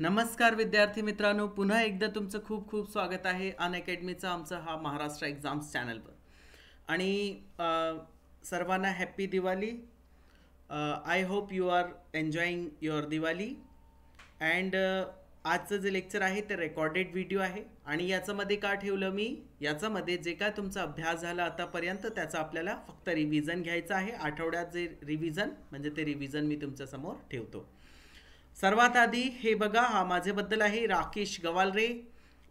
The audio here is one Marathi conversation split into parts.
नमस्कार विद्यार्थी मित्रांनो पुन्हा एकदा तुमचं खूप खूप स्वागत आहे अन अकॅडमीचा आमचा हा महाराष्ट्र एक्झाम्स चॅनलवर आणि सर्वांना happy Diwali I hope you are enjoying your Diwali and आजचं जे लेक्चर आहे ते रेकॉर्डेड व्हिडिओ आहे आणि याच्यामध्ये का ठेवलं मी याच्यामध्ये जे काय तुमचा अभ्यास झाला आतापर्यंत त्याचा आपल्याला फक्त रिव्हिजन घ्यायचं आहे आठवड्यात जे रिव्हिजन म्हणजे ते रिव्हिजन मी तुमच्यासमोर ठेवतो सर्वात आधी हे बघा हा माझेबद्दल आहे राकेश गवालरे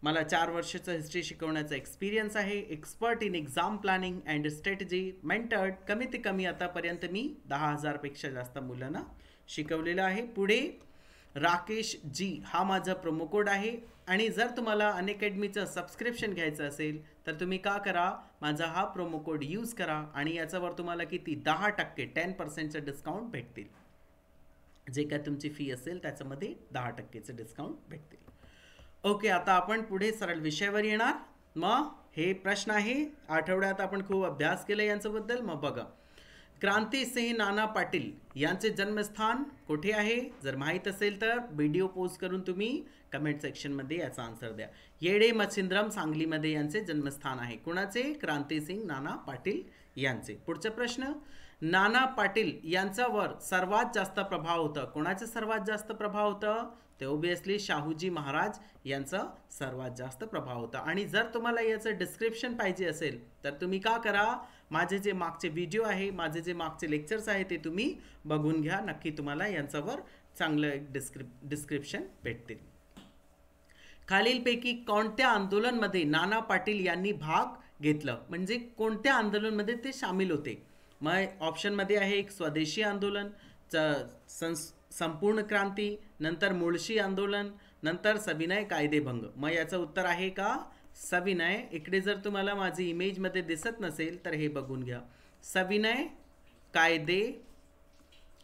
मला चार वर्षाचा हिस्ट्री शिकवण्याचा एक्सपिरियन्स आहे expert in exam planning and strategy mentored कमीत कमी आतापर्यंत मी दहा हजारपेक्षा जास्त मुलांना शिकवलेलं आहे पुढे राकेश जी हा माझा प्रोमो कोड आहे आणि जर तुम्हाला अनअकॅडमीचं सबस्क्रिप्शन घ्यायचं असेल तर तुम्ही का करा माझा हा प्रोमो कोड यूज करा आणि याच्यावर तुम्हाला किती दहा टक्के टेन पर्सेंटचं डिस्काउंट भेटतील जे काय तुमची फी असेल त्याच्यामध्ये दहा टक्केचे डिस्काउंट भेटतील ओके आता आपण पुढे सरळ विषयावर येणार मग हे प्रश्न आहे आठवड्यात आपण खूप अभ्यास केला यांच्याबद्दल मग बघा क्रांतीसिंह नाना पाटील यांचे जन्मस्थान कुठे आहे जर माहीत असेल तर व्हिडिओ पोस्ट करून तुम्ही कमेंट सेक्शनमध्ये याचा आन्सर द्या येडे मच्छिंद्रम सांगलीमध्ये यांचे जन्मस्थान आहे कुणाचे क्रांतीसिंह नाना पाटील यांचे पुढचा प्रश्न नाना पाटील यांच्यावर सर्वात जास्त प्रभाव होतं कोणाचं सर्वात जास्त प्रभाव होतं ते ओबियसली शाहूजी महाराज यांचं सर्वात जास्त प्रभाव होता आणि जर तुम्हाला याचं डिस्क्रिप्शन पाहिजे असेल तर तुम्ही का करा माझे जे मागचे व्हिडिओ आहे माझे जे मागचे लेक्चर्स आहे ते तुम्ही बघून घ्या नक्की तुम्हाला यांच्यावर चांगलं एक डिस्क्रिप डिस्क्रिप्शन भेटतील खालीलपैकी कोणत्या आंदोलनमध्ये नाना पाटील यांनी भाग घेतलं म्हणजे कोणत्या आंदोलनमध्ये ते सामील होते मग ऑप्शनमध्ये आहे एक स्वदेशी आंदोलन च संपूर्ण क्रांती नंतर मुळशी आंदोलन नंतर सविनय कायदेभंग मग याचं उत्तर आहे का सविनय इकडे जर तुम्हाला माझी इमेजमध्ये दिसत नसेल तर हे बघून घ्या सविनय कायदे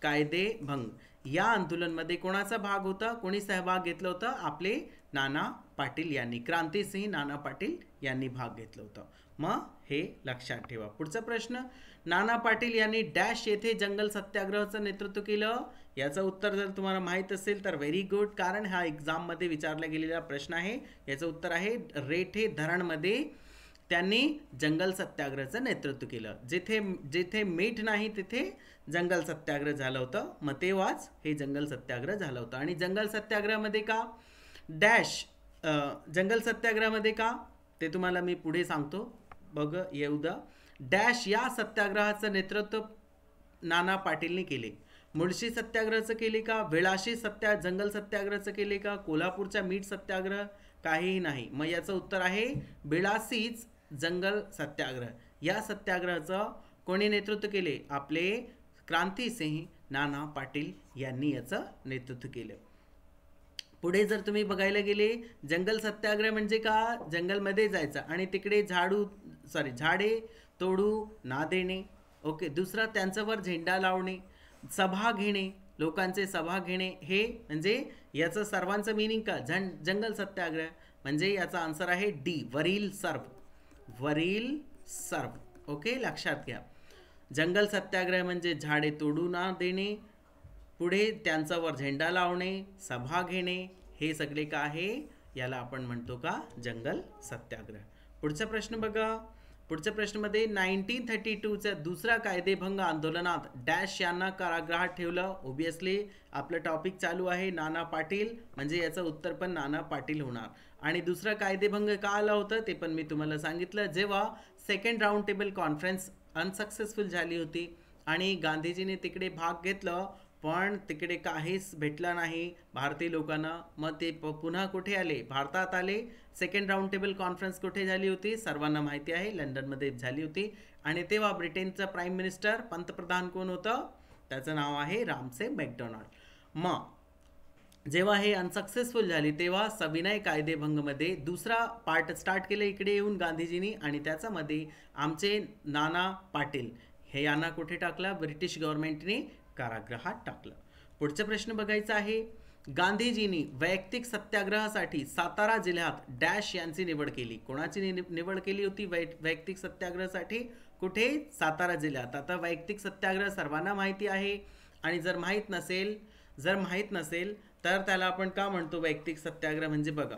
कायदेभंग या आंदोलनमध्ये कोणाचा भाग होता कोणी सहभाग घेतला होता आपले नाना पाटील यांनी क्रांतीसिंह नाना पाटील यांनी भाग घेतला होता मग हे लक्षात ठेवा पुढचा प्रश्न नाना पाटील यांनी डॅश येथे जंगल सत्याग्रहाचं नेतृत्व केलं याचं उत्तर जर तुम्हाला माहीत असेल तर व्हेरी गुड कारण हा एक्झाममध्ये विचारला गेलेला प्रश्न आहे याचं उत्तर आहे रेठे धरणमध्ये त्यांनी जंगल सत्याग्रहाचं नेतृत्व केलं जिथे जिथे मीठ नाही तिथे जंगल सत्याग्रह झालं होतं मतेवाच हे जंगल सत्याग्रह झालं होतं आणि जंगल सत्याग्रहामध्ये का डॅश जंगल सत्याग्रहामध्ये का ते तुम्हाला मी पुढे सांगतो बघ येऊ द डॅश या सत्याग्रहाचं नेतृत्व नाना पाटीलने केले मुळशी सत्याग्रहचं केले का वेळाशी सत्या जंगल सत्याग्रहचं केले का कोल्हापूरच्या मीठ सत्याग्रह काहीही नाही मग याचं उत्तर आहे बिळासीच जंगल सत्याग्रह या सत्याग्रहाचं कोणी नेतृत्व केले आपले क्रांतीसिंह नाना पाटील यांनी याचं नेतृत्व केलं पुढे जर तुम्ही बघायला गेले जंगल सत्याग्रह म्हणजे का जंगलमध्ये जायचं आणि तिकडे झाडू सॉरी झाडे तोडू ना देणे ओके दुसरा त्यांच्यावर झेंडा लावणे सभा घेणे लोकांचे सभा घेणे हे म्हणजे याचं सर्वांचं मिनिंग का झं जंगल सत्याग्रह म्हणजे याचा आन्सर आहे डी वरील सर्व वरील सर्व ओके लक्षात घ्या जंगल सत्याग्रह म्हणजे झाडे तोडू ना देणे पुढे त्यांच्यावर झेंडा लावणे सभा घेणे हे सगळे का आहे याला आपण म्हणतो का जंगल सत्याग्रह पुढचा प्रश्न बघा पुढच्या प्रश्नमध्ये नाईन्टीन थर्टी टूच्या दुसरा कायदेभंग आंदोलनात डॅश यांना कारागृहात ठेवलं ओबियसली आपलं टॉपिक चालू आहे नाना पाटील म्हणजे याचं उत्तर पण नाना पाटील होणार आणि दुसरा कायदेभंग का आला होता ते पण मी तुम्हाला सांगितलं जेव्हा second round table conference unsuccessful झाली होती आणि गांधीजीने तिकडे भाग घेतला पण तिकडे काहीच भेटलं नाही भारतीय लोकांना मग ते प पुन्हा कुठे आले भारतात आले सेकंड राऊंड टेबल कॉन्फरन्स कुठे झाली होती सर्वांना माहिती आहे लंडनमध्ये झाली होती आणि तेव्हा ब्रिटेनचं प्राईम मिनिस्टर पंतप्रधान कोण होतं त्याचं नाव आहे रामसे मॅकडोनाल्ड मग जेव्हा हे अनसक्सेसफुल झाली तेव्हा सविनय कायदेभंगमध्ये दुसरा पार्ट स्टार्ट केले इकडे येऊन गांधीजींनी आणि त्याच्यामध्ये आमचे नाना पाटील हे यांना कुठे टाकलं ब्रिटिश गव्हर्नमेंटने कारागृहात टाकलं पुढचा प्रश्न बघायचा आहे गांधीजींनी वैयक्तिक सत्याग्रहासाठी सातारा जिल्ह्यात डॅश यांची निवड केली कोणाची निवड केली होती वै वैयक्तिक सत्याग्रहासाठी कुठे सातारा जिल्ह्यात आता वैयक्तिक सत्याग्रह सर्वांना माहिती आहे आणि जर माहीत नसेल जर माहीत नसेल तर त्याला आपण का म्हणतो वैयक्तिक सत्याग्रह म्हणजे बघा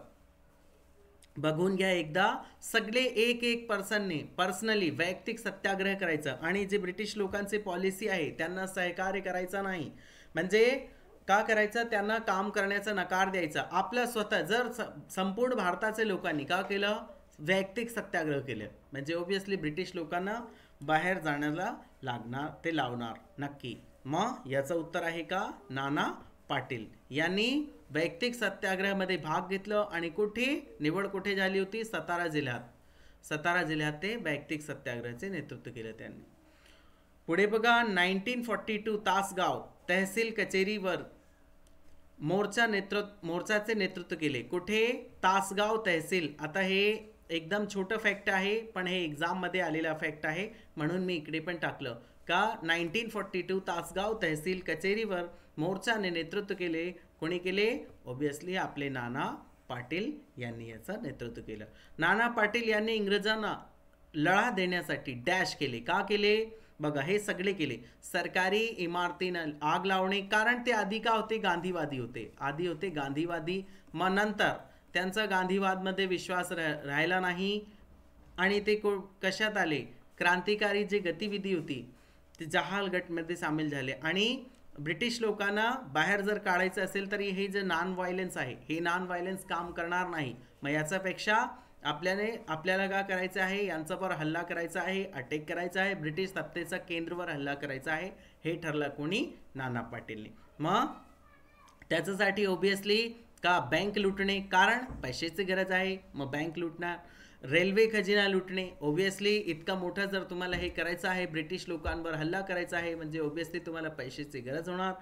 बघून घ्या एकदा सगळे एक एक पर्सनने पर्सनली वैयक्तिक सत्याग्रह करायचं आणि जे ब्रिटिश लोकांचे पॉलिसी आहे त्यांना सहकार्य करायचा नाही म्हणजे का करायचं त्यांना काम करण्याचा नकार द्यायचा आपलं स्वतः जर संपूर्ण भारताचे लोकांनी का केलं वैयक्तिक सत्याग्रह केलं म्हणजे ओबियसली ब्रिटिश लोकांना बाहेर जाण्याला लागणार ते लावणार नक्की मग याचं उत्तर आहे का नाना पाटील यांनी वैयक्तिक सत्याग्रहामध्ये भाग घेतलं आणि कुठे निवड कुठे झाली होती सातारा जिल्ह्यात सातारा जिल्ह्यात ते वैयक्तिक सत्याग्रहाचे नेतृत्व केलं त्यांनी पुढे बघा nineteen forty two Tasgaon tehsil कचेरीवर मोर्चा नेतृत्व मोर्चाचे नेतृत्व केले कुठे तासगाव तहसील आता हे एकदम छोटं फॅक्ट आहे पण हे एक्झाममध्ये आलेला फॅक्ट आहे म्हणून मी इकडे पण टाकलं का nineteen forty two Tasgaon tehsil कचेरीवर मोर्चाने नेतृत्व केले कोणी केले ऑब्विसली आपले नाना पाटील यांनी याचं नेतृत्व केलं नाना पाटील यांनी इंग्रजांना लढा देण्यासाठी डॅश केले का केले बघा हे सगळे केले सरकारी इमारतींना आग लावणे कारण ते आधी का होते गांधीवादी होते आधी होते गांधीवादी मग नंतर त्यांचा गांधीवादमध्ये विश्वास राहिला नाही आणि ते को कशात आले क्रांतिकारी जी गतिविधी होती ते जहालगटमध्ये सामील झाले आणि ब्रिटिश लोकांना बाहेर जर काढायचं असेल तर हे जे नॉन व्हायलेन्स आहे हे नॉन व्हायलेन्स काम करणार नाही मग याच्यापेक्षा आपल्याने आपल्याला का करायचं आहे यांच्यावर हल्ला करायचा आहे अटॅक करायचा आहे ब्रिटिश सत्तेचा केंद्रवर हल्ला करायचा आहे हे ठरलं कोणी नाना पाटीलने मग त्याच्यासाठी ओबियसली का बँक लुटणे कारण पैशाची गरज आहे मग बँक लुटणार रेल्वे खजिना लुटणे ओबियसली इतका मोठा जर तुम्हाला हे करायचं आहे ब्रिटिश लोकांवर हल्ला करायचा आहे म्हणजे ओबियसली तुम्हाला पैशाची गरज होणार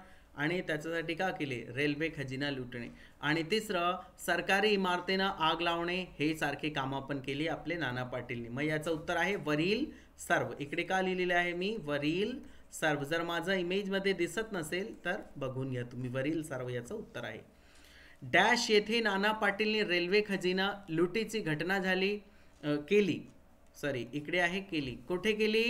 आणि त्याच्यासाठी का केले रेल्वे खजिना लुटणे आणि तिसरं सरकारी इमारतीनं आग लावणे हे सारखे कामं आपण केली आपले नाना पाटीलने मग याचं उत्तर आहे वरील सर्व इकडे का लिहिलेलं आहे मी वरील सर्व जर माझं इमेजमध्ये दिसत नसेल तर बघून घ्या तुम्ही वरील सर्व याचं उत्तर आहे डॅश येथे नाना पाटीलने रेल्वे खजिना लुटीची घटना झाली केली सॉरी इकडे आहे केली कुठे केली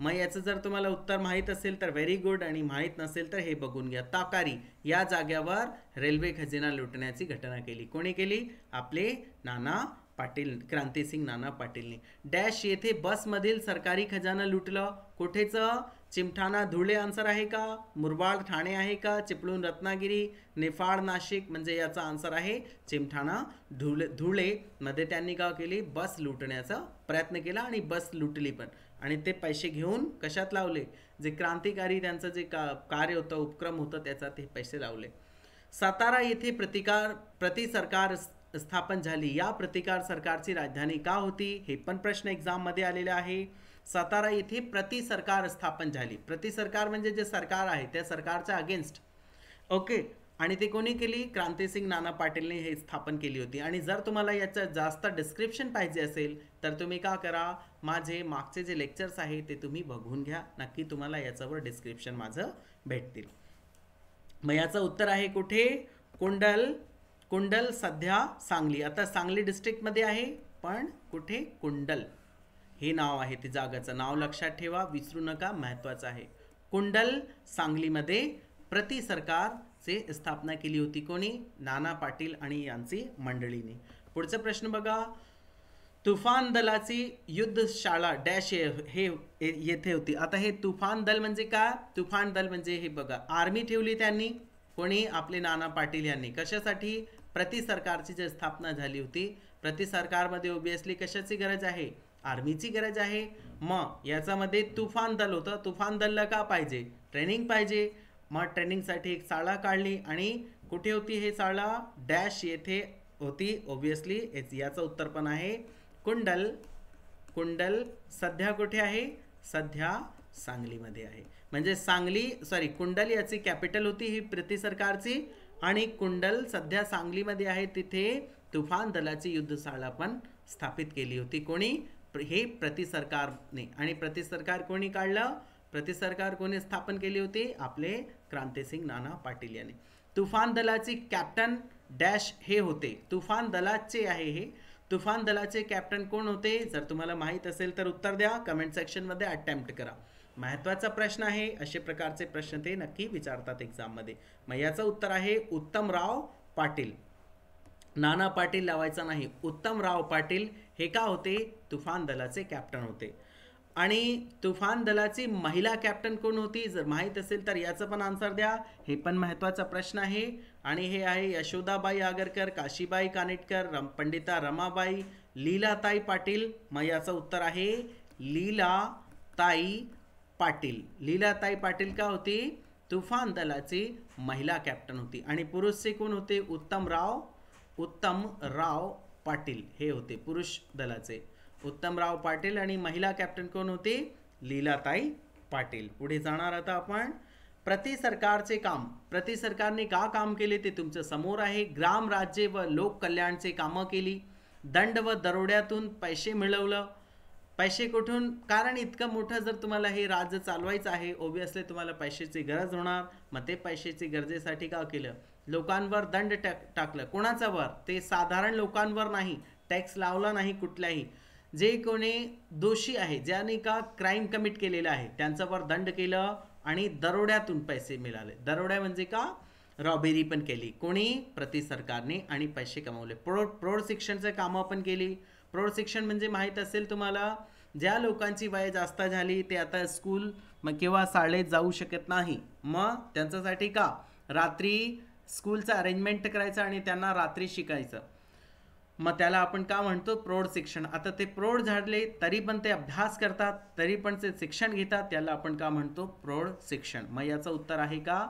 मग याचं जर तुम्हाला उत्तर माहीत असेल तर व्हेरी गुड आणि माहीत नसेल तर हे बघून घ्या ताकारी या जाग्यावर रेल्वे खजिना लुटण्याची घटना केली कोणी केली आपले नाना पाटील क्रांतीसिंग नाना पाटीलने डॅश येथे बसमधील सरकारी खजाना लुटलं कुठेचं चिमठाणा धुळे आन्सर आहे का मुरबाड ठाणे आहे का चिपळूण रत्नागिरी निफाड नाशिक म्हणजे याचा आन्सर आहे चिमठाणा धुळे धुळेमध्ये त्यांनी का केली बस लुटण्याचा प्रयत्न केला आणि बस लुटली पण आणि ते पैसे घेऊन कशात लावले जे क्रांतिकारी त्यांचं जे का कार्य होतं उपक्रम होतं त्याचा ते पैसे लावले सातारा येथे प्रतिकार प्रति सरकार स्थापन झाली या प्रतिकार सरकारची राजधानी का होती हे पण प्रश्न एक्झाममध्ये आलेले आहे सातारा येथे प्रति सरकार स्थापन झाली प्रति सरकार म्हणजे जे सरकार आहे त्या सरकारच्या अगेन्स्ट ओके आणि ते कोणी केली क्रांतीसिंग नाना पाटीलने हे स्थापन केली होती आणि जर तुम्हाला याचं जास्त डिस्क्रिप्शन पाहिजे असेल तर तुम्ही का करा माझे मागचे जे लेक्चर्स आहे ते तुम्ही बघून घ्या नक्की तुम्हाला याच्यावर डिस्क्रिप्शन माझं भेटतील मग याचं उत्तर आहे कुठे कुंडल कुंडल सध्या सांगली आता सांगली डिस्ट्रिक्टमध्ये आहे पण कुठे कुंडल हे नाव आहे ते जागाचं नाव लक्षात ठेवा विसरू नका महत्त्वाचं आहे कुंडल सांगलीमध्ये प्रति सरकारचे स्थापना केली होती कोणी नाना पाटील आणि यांची मंडळीने पुढचा प्रश्न बघा तुफान दलाची युद्धशाळा डॅश हे येथे होती आता हे तुफान दल म्हणजे काय तुफान दल म्हणजे हे बघा आर्मी ठेवली त्यांनी कोणी आपले नाना पाटील यांनी कशासाठी प्रति सरकारची जी स्थापना झाली होती प्रति सरकारमध्ये ओबीएसली कशाची गरज आहे आर्मीची गरज आहे मग याच्यामध्ये तुफान दल होतं तुफान दलला का पाहिजे ट्रेनिंग पाहिजे मग ट्रेनिंगसाठी एक शाळा काढली आणि कुठे होती हे शाळा डॅश येथे होती ओब्वियसली याचं उत्तर पण आहे कुंडल कुंडल सध्या कुठे आहे सध्या सांगलीमध्ये आहे म्हणजे सांगली सॉरी कुंडल याची कॅपिटल होती ही प्रति सरकारची आणि कुंडल सध्या सांगलीमध्ये आहे तिथे तुफान दलाची युद्धशाळा पण स्थापित केली होती कोणी हे प्रतिसरकारने आणि प्रतिसरकार कोणी काढलं प्रतिसरकार कोणी स्थापन केले होते आपले क्रांतीसिंग नाना पाटील यांनी तुफान दलाचे कॅप्टन डॅश हे होते तुफान दलाचे आहे हे तुफान दलाचे कॅप्टन कोण होते जर तुम्हाला माहीत असेल तर उत्तर द्या कमेंट सेक्शनमध्ये अटेम्प्ट करा महत्वाचा प्रश्न आहे असे प्रकारचे प्रश्न ते नक्की विचारतात एक्झाममध्ये मग याचं उत्तर आहे उत्तमराव पाटील नाना पाटील लावायचा नाही उत्तमराव पाटील हे का होते तुफान दलाचे कॅप्टन होते आणि तुफान दलाची महिला कॅप्टन कोण होती जर माहीत असेल तर याचं पण आन्सर द्या हे पण महत्त्वाचा प्रश्न आहे आणि हे आहे यशोदाबाई आगरकर काशीबाई कानेटकर रम पंडिता रमाबाई लीलाताई पाटील मग याचं उत्तर आहे लीलाताई पाटील लीलाताई पाटील का होती तुफान दलाची महिला कॅप्टन होती आणि पुरुषचे कोण होते उत्तमराव उत्तम राव पाटील हे होते पुरुष दलाचे उत्तमराव पाटील आणि महिला कॅप्टन कोण होते लीलाताई पाटील पुढे जाणार आता आपण प्रति सरकारचे काम प्रति सरकारने का काम केले ते तुमच्या समोर आहे ग्राम राज्य व लोककल्याणचे कामं केली दंड व दरोड्यातून पैसे मिळवलं पैसे कुठून कारण इतकं मोठं जर तुम्हाला हे राज्य चालवायचं आहे ओबियसली तुम्हाला पैशाची गरज होणार मग ते पैशाची गरजेसाठी का केलं लोकांवर दंड टाक टाकलं कोणाचा वर ते साधारण लोकांवर नाही टॅक्स लावला नाही कुठल्याही जे कोणी दोषी आहे ज्याने का क्राईम कमिट केलेला आहे त्यांच्यावर दंड केलं आणि दरोड्यातून पैसे मिळाले दरोड्या म्हणजे का रॉबेरी पण केली कोणी प्रति सरकारने आणि पैसे कमावले प्रौढ प्रौढ शिक्षणचं कामं पण केली प्रौढ शिक्षण म्हणजे माहीत असेल तुम्हाला ज्या लोकांची वय जास्त झाली ते आता स्कूल मग किंवा शाळेत जाऊ शकत नाही मग त्यांच्यासाठी का रात्री स्कूलचं अरेंजमेंट करायचं आणि त्यांना रात्री शिकायचं मग त्याला आपण का म्हणतो प्रौढ शिक्षण आता ते प्रौढ झाडले तरी पण ते अभ्यास करतात तरी पण ते शिक्षण घेतात त्याला आपण का म्हणतो प्रौढ शिक्षण मग याचं उत्तर आहे का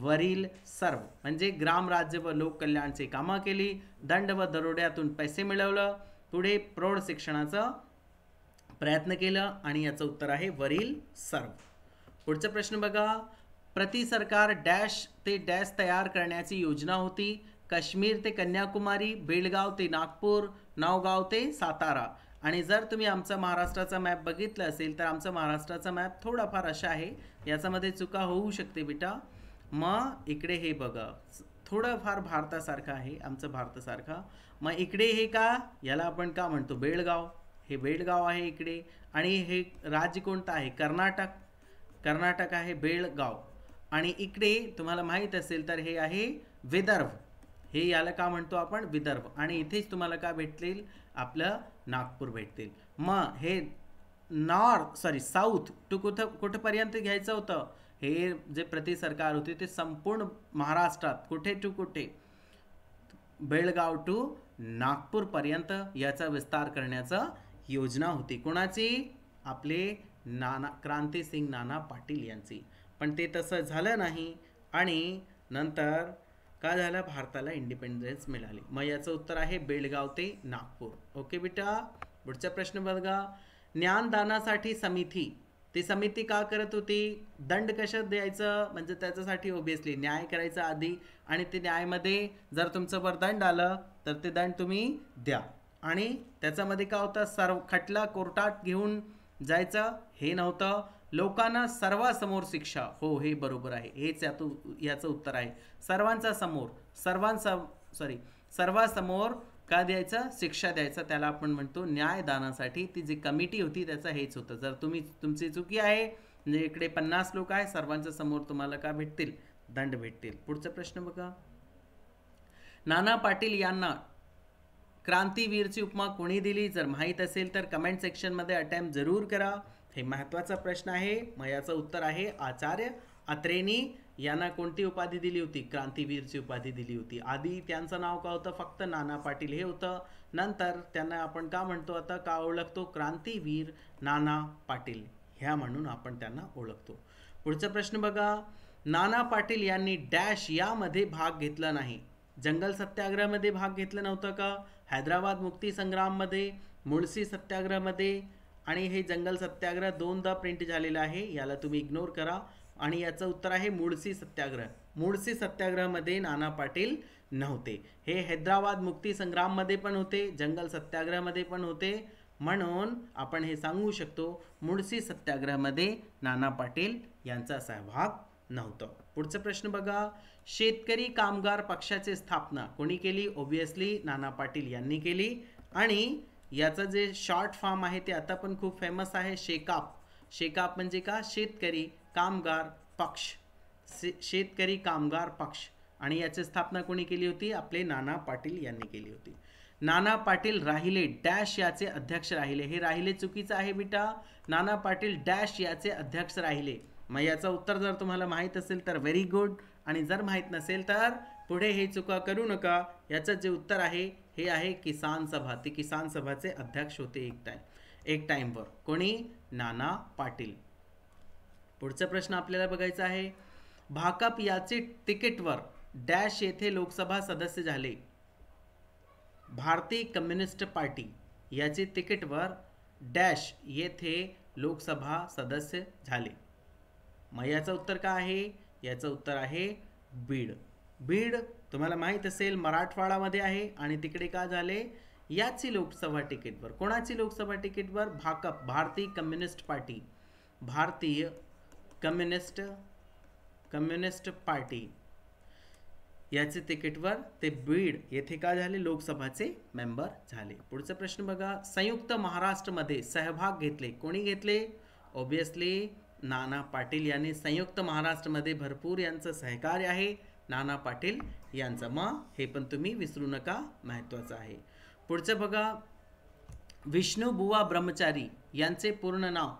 वरील सर्व म्हणजे ग्राम राज्य व लोककल्याणचे कामं केली दंड व दरोड्यातून पैसे मिळवलं पुढे प्रौढ शिक्षणाचं प्रयत्न केलं आणि याचं उत्तर आहे वरील सर्व पुढचा प्रश्न बघा प्रति सरकार डॅश ते डॅश तयार करण्याची योजना होती काश्मीर ते कन्याकुमारी बेळगाव ते नागपूर नावगाव ते सातारा आणि जर तुम्ही आमचा महाराष्ट्राचा मॅप बघितलं असेल तर आमचा महाराष्ट्राचा मॅप थोडाफार अशा आहे याच्यामध्ये चुका होऊ शकते बेटा मग इकडे हे बघा थोडंफार भारतासारखं आहे आमचं भारतासारखं मग इकडे हे का याला आपण का म्हणतो बेळगाव हे बेळगाव आहे इकडे आणि हे राज्य कोणतं आहे कर्नाटक कर्नाटक आहे बेळगाव आणि इकडे तुम्हाला माहीत असेल तर हे आहे विदर्भ हे याला का म्हणतो आपण विदर्भ आणि इथेच तुम्हाला का भेटतील आपलं नागपूर भेटतील मग हे नॉर्थ सॉरी साऊथ टू कुठं कुठंपर्यंत घ्यायचं होतं हे जे प्रति सरकार होते ते संपूर्ण महाराष्ट्रात कुठे टू कुठे बेळगाव टू नागपूरपर्यंत याचा विस्तार करण्याचं योजना होती कोणाची आपले नाना क्रांतीसिंग नाना पाटील यांची पण ते तसं झालं नाही आणि नंतर का झालं भारताला इंडिपेंडन्स मिळाली मग याचं उत्तर आहे बेळगाव ते नागपूर ओके बेटा पुढचा प्रश्न बघा ज्ञानदानासाठी समिती ती समिती का करत होती दंड कशात द्यायचं म्हणजे त्याच्यासाठी ओबियसली न्याय करायचा आधी आणि ते न्यायमध्ये जर तुमचं दंड आलं तर ते दंड तुम्ही द्या आणि त्याच्यामध्ये काय होतं सर्व खटला कोर्टात घेऊन जायचं हे नव्हतं लोकांना सर्वांसमोर शिक्षा हो हे बरोबर आहे हेच यात याचं उत्तर आहे सर्वांचा समोर सर्वांचा सॉरी सर्वासमोर का द्यायचं शिक्षा द्यायचं त्याला आपण म्हणतो न्यायदानासाठी ती जी कमिटी होती त्याचं हेच होतं जर तुम्ही तुमची चुकी आहे म्हणजे इकडे पन्नास लोक आहे सर्वांच्या समोर तुम्हाला का भेटतील दंड भेटतील पुढचा प्रश्न बघा नाना पाटील यांना क्रांतीवीरची उपमा कोणी दिली जर माहीत असेल तर कमेंट सेक्शनमध्ये अटेम्प्ट जरूर करा हे महत्त्वाचा प्रश्न आहे मग याचं उत्तर आहे आचार्य अत्रेनी यांना कोणती उपाधी दिली होती क्रांतीवीरची उपाधी दिली होती आधी त्यांचं नाव का होतं फक्त नाना पाटील हे होतं नंतर त्यांना आपण का म्हणतो आता का ओळखतो क्रांतीवीर नाना पाटील ह्या म्हणून आपण त्यांना ओळखतो पुढचा प्रश्न बघा नाना पाटील यांनी डॅश यामध्ये भाग घेतला नाही जंगल सत्याग्रहामध्ये भाग घेतला नव्हता का हैदराबाद मुक्ती संग्राममध्ये मुळसी सत्याग्रहामध्ये आणि हे जंगल सत्याग्रह दोनदा प्रिंट झालेलं आहे याला तुम्ही इग्नोर करा आणि याचं उत्तर आहे मुळसी सत्याग्रह मुळसी सत्याग्रहामध्ये नाना पाटील नव्हते हे हैदराबाद मुक्तीसंग्राममध्ये पण होते जंगल सत्याग्रहामध्ये पण होते म्हणून आपण हे सांगू शकतो मुळसी सत्याग्रहामध्ये नाना पाटील यांचा सहभाग नव्हतं पुढचा प्रश्न बघा शेतकरी कामगार पक्षाची स्थापना कोणी केली ओबियसली नाना पाटील यांनी केली आणि याचं जे शॉर्ट फॉर्म आहे ते आता पण खूप फेमस आहे शेकाप शेकाप म्हणजे का शेतकरी कामगार पक्ष शेतकरी कामगार पक्ष आणि याची स्थापना कोणी केली होती आपले नाना पाटील यांनी केली होती नाना पाटील राहिले डॅश याचे अध्यक्ष राहिले हे राहिले चुकीचं आहे बिटा नाना पाटील डॅश याचे अध्यक्ष राहिले मग याचं उत्तर जर तुम्हाला माहीत असेल तर व्हेरी गुड आणि जर माहीत नसेल तर पुढे हे चुका करू नका याचं जे उत्तर आहे हे आहे किसान सभा ते किसान सभाचे अध्यक्ष होते एक टाइम एक टाईमवर कोणी नाना पाटील पुढचा प्रश्न आपल्याला बघायचा आहे भाकप याचे तिकीटवर डॅश येथे लोकसभा सदस्य झाले भारतीय कम्युनिस्ट पार्टी याचे तिकीटवर डॅश येथे लोकसभा सदस्य झाले मग याचं उत्तर काय आहे याचं उत्तर आहे बीड बीड तुम्हाला माहीत असेल मराठवाडामध्ये आहे आणि तिकडे का झाले याची लोकसभा तिकीटवर कोणाची लोकसभा तिकीटवर भाकप Bharatiya communist party Bharatiya communist communist party याचे तिकीटवर ते बीड येथे का झाले लोकसभाचे मेंबर झाले पुढचा प्रश्न बघा संयुक्त महाराष्ट्रमध्ये सहभाग घेतले कोणी घेतले ऑब्विसली नाना पाटील यांनी संयुक्त महाराष्ट्रमध्ये भरपूर यांचं सहकार्य आहे नाना पाटील यांचा म हे पण तुम्ही विसरू नका महत्त्वाचं आहे पुढचं बघा विष्णुबुवा ब्रह्मचारी यांचे पूर्ण नाव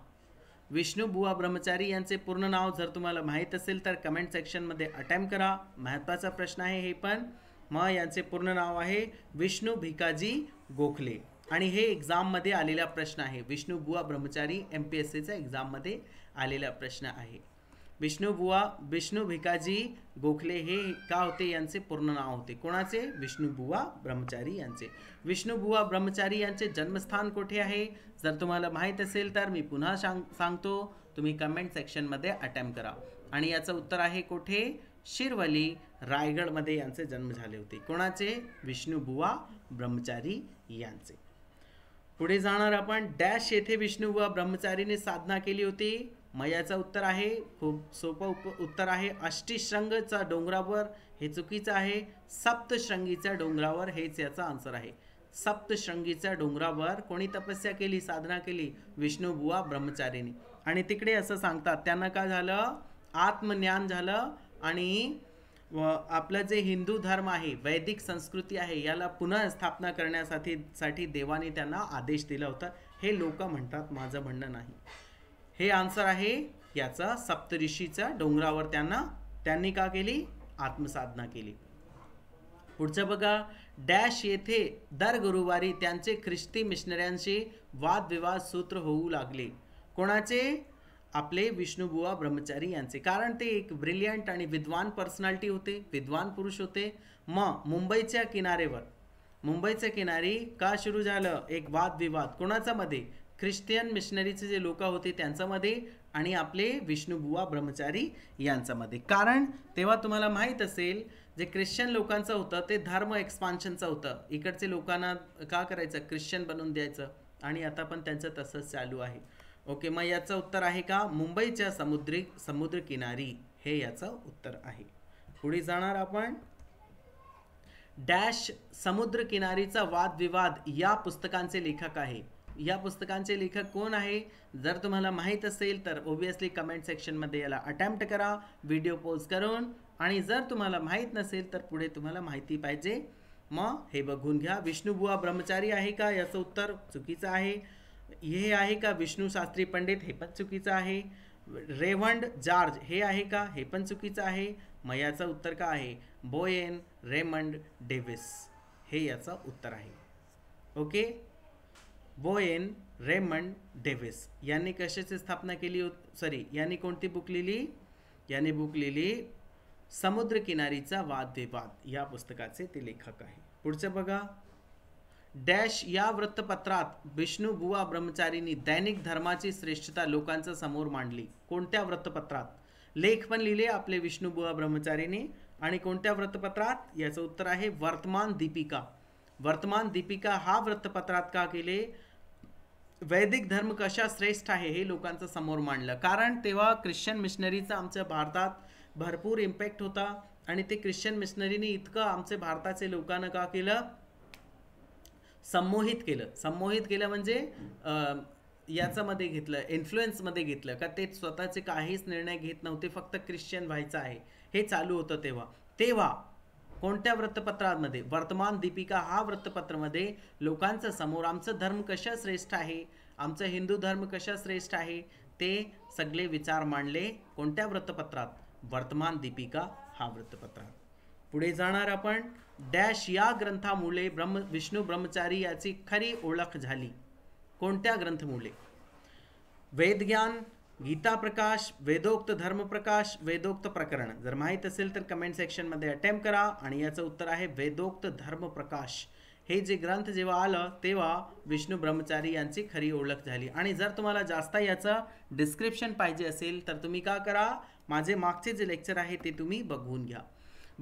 विष्णुबुवा ब्रह्मचारी यांचे पूर्ण नाव जर तुम्हाला माहीत असेल तर कमेंट सेक्शनमध्ये अटॅम्प करा महत्त्वाचा प्रश्न आहे हे पण म यांचे पूर्ण नाव आहे विष्णू भिकाजी गोखले आणि हे एक्झाममध्ये आलेला प्रश्न आहे Vishnubuwa Brahmachari M P S सीचा एक्झाममध्ये आलेला प्रश्न आहे विष्णुबुवा विष्णू भिकाजी गोखले हे का होते यांचे पूर्ण नाव होते कोणाचे विष्णुबुवा ब्रह्मचारी यांचे विष्णुबुवा ब्रह्मचारी यांचे जन्मस्थान कुठे आहे जर तुम्हाला माहीत असेल तर मी पुन्हा सांग सांगतो तुम्ही कमेंट सेक्शनमध्ये अटेम्प करा आणि याचं उत्तर आहे कुठे शिरवली रायगडमध्ये यांचे जन्म झाले होते कोणाचे विष्णुबुवा ब्रह्मचारी यांचे पुढे जाणार आपण डॅश येथे विष्णुबुवा ब्रह्मचारीने साधना केली होती मग याचं उत्तर आहे खूप सोपं उप उत्तर आहे अष्टिशृंगचा डोंगरावर हे चुकीचं आहे सप्तशृंगीच्या डोंगरावर हेच याचा आन्सर आहे सप्तशृंगीच्या डोंगरावर कोणी तपस्या केली साधना केली विष्णुबुवा ब्रह्मचारीनी आणि तिकडे असं सांगतात त्यांना काय झालं आत्मज्ञान झालं आणि आपलं जे हिंदू धर्म आहे वैदिक संस्कृती आहे याला पुन्हा स्थापना करण्यासाठी साठी देवाने त्यांना आदेश दिला होता हे लोक म्हणतात माझं म्हणणं नाही हे आन्सर आहे याचा सप्तऋषीचा डोंगरावर त्यांना त्यांनी का केली आत्मसाधना केली पुढचं बघा डॅश येथे दर गुरुवारी त्यांचे ख्रिस्ती मिशनऱ्यांशी वादविवाद सूत्र होऊ लागले कोणाचे आपले विष्णुबुवा ब्रह्मचारी यांचे कारण ते एक ब्रिलियंट आणि विद्वान पर्सनॅलिटी होते विद्वान पुरुष होते मग मुंबईच्या किनारेवर मुंबईच्या किनारी का सुरू झालं एक वादविवाद कोणाचा मध्ये ख्रिश्चियन मिशनरीचे जे लोक होते त्यांच्यामध्ये आणि आपले विष्णुबुवा ब्रह्मचारी यांच्यामध्ये कारण तेव्हा तुम्हाला माहीत असेल जे ख्रिश्चन लोकांचं होतं ते धर्म एक्सपान्शनचं होतं इकडचे लोकांना का करायचं ख्रिश्चन बनवून द्यायचं आणि आता पण त्यांचं तसंच चालू आहे ओके मग याचं उत्तर आहे का मुंबईच्या समुद्री समुद्रकिनारी हे याचं उत्तर आहे पुढे जाणार आपण डॅश समुद्रकिनारीचा वादविवाद या पुस्तकांचे लेखक आहे या पुस्तकांचे लेखक कोण आहे जर तुम्हाला माहीत असेल तर ओबियसली कमेंट सेक्शनमध्ये याला अटेम्प्ट करा व्हिडिओ पोज करून आणि जर तुम्हाला माहीत नसेल तर पुढे तुम्हाला माहिती पाहिजे मग हे बघून घ्या विष्णुबुवा ब्रह्मचारी आहे का याचं उत्तर चुकीचं आहे हे आहे का विष्णू शास्त्री पंडित हे पण चुकीचं आहे रेवंड जॉर्ज हे आहे का हे पण चुकीचं आहे मग याचं उत्तर का आहे बोएन रेमंड डेव्हिस हे याचं उत्तर आहे ओके बोएन रेमंड डेव्हिस यांनी कशाची स्थापना केली होती सॉरी यांनी कोणती बुक लिहिली यांनी बुक लिहिली समुद्रकिनारीचा वादविवाद या पुस्तकाचे ते लेखक आहे पुढचं बघा डॅश या वृत्तपत्रात विष्णू बुवा ब्रह्मचारींनी दैनिक धर्माची श्रेष्ठता लोकांच्या समोर मांडली कोणत्या वृत्तपत्रात लेख पण लिहिले आपले विष्णू बुवा ब्रह्मचारीने आणि कोणत्या वृत्तपत्रात याचं उत्तर आहे वर्तमान दीपिका वर्तमान दीपिका हा वृत्तपत्रात का केले वैदिक धर्म कशा श्रेष्ठ आहे हे लोकांचं समोर मांडलं कारण तेव्हा ख्रिश्चन मिशनरीचा आमच्या भारतात भरपूर इम्पॅक्ट होता आणि ते ख्रिश्चन मिशनरीने इतकं आमचे भारताचे लोकांना का केलं संमोहित केलं संमोहित केलं म्हणजे याच्यामध्ये घेतलं इन्फ्लुएन्समध्ये घेतलं का ते स्वतःचे काहीच निर्णय घेत नव्हते फक्त ख्रिश्चन व्हायचं आहे हे चालू होतं तेव्हा तेव्हा कोणत्या वृत्तपत्रामध्ये वर्तमान दीपिका हा वृत्तपत्रामध्ये लोकांचं समोर आमचं धर्म कशा श्रेष्ठ आहे आमचं हिंदू धर्म कशा श्रेष्ठ आहे ते सगळे विचार मांडले कोणत्या वृत्तपत्रात वर्तमान दीपिका हा वृत्तपत्रात पुढे जाणार आपण डॅश या ग्रंथामुळे ब्रह्म विष्णू ब्रह्मचारी याची खरी ओळख झाली कोणत्या ग्रंथमुळे वेदज्ञान गीता प्रकाश वेदोक्त धर्मप्रकाश वेदोक्त प्रकरण जर माहीत असेल तर कमेंट सेक्शनमध्ये अटेम्प करा आणि याचं उत्तर आहे वेदोक्त धर्मप्रकाश हे जे ग्रंथ जेव्हा आलं तेव्हा विष्णू ब्रह्मचारी यांची खरी ओळख झाली आणि जर तुम्हाला जास्त याचं डिस्क्रिप्शन पाहिजे असेल तर तुम्ही का करा माझे मागचे जे लेक्चर आहे ते तुम्ही बघून घ्या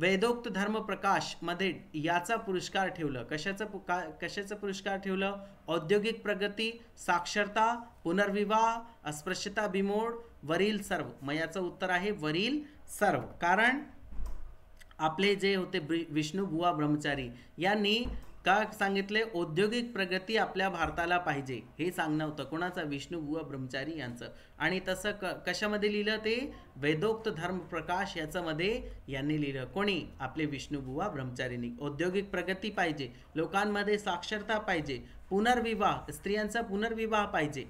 वेदोक्त धर्म प्रकाश मध्ये याचा पुरस्कार ठेवलं कशाचं कशाचं पुरस्कार ठेवलं औद्योगिक प्रगती साक्षरता पुनर्विवाह अस्पृश्यता बिमोड वरील सर्व मग याचं उत्तर आहे वरील सर्व कारण आपले जे होते विष्णु विष्णू बुवा ब्रह्मचारी यांनी का सांगितले औद्योगिक प्रगती आपल्या भारताला पाहिजे हे सांगणं होतं कोणाचा विष्णू बुवा ब्रह्मचारी यांचं आणि तसं क कशामध्ये लिहिलं ते वेदोक्त धर्म प्रकाश याच्यामध्ये यांनी लिहिलं कोणी आपले विष्णू बुवा ब्रह्मचारींनी औद्योगिक प्रगती पाहिजे लोकांमध्ये साक्षरता पाहिजे पुनर्विवाह स्त्रियांचा पुनर्विवाह पाहिजे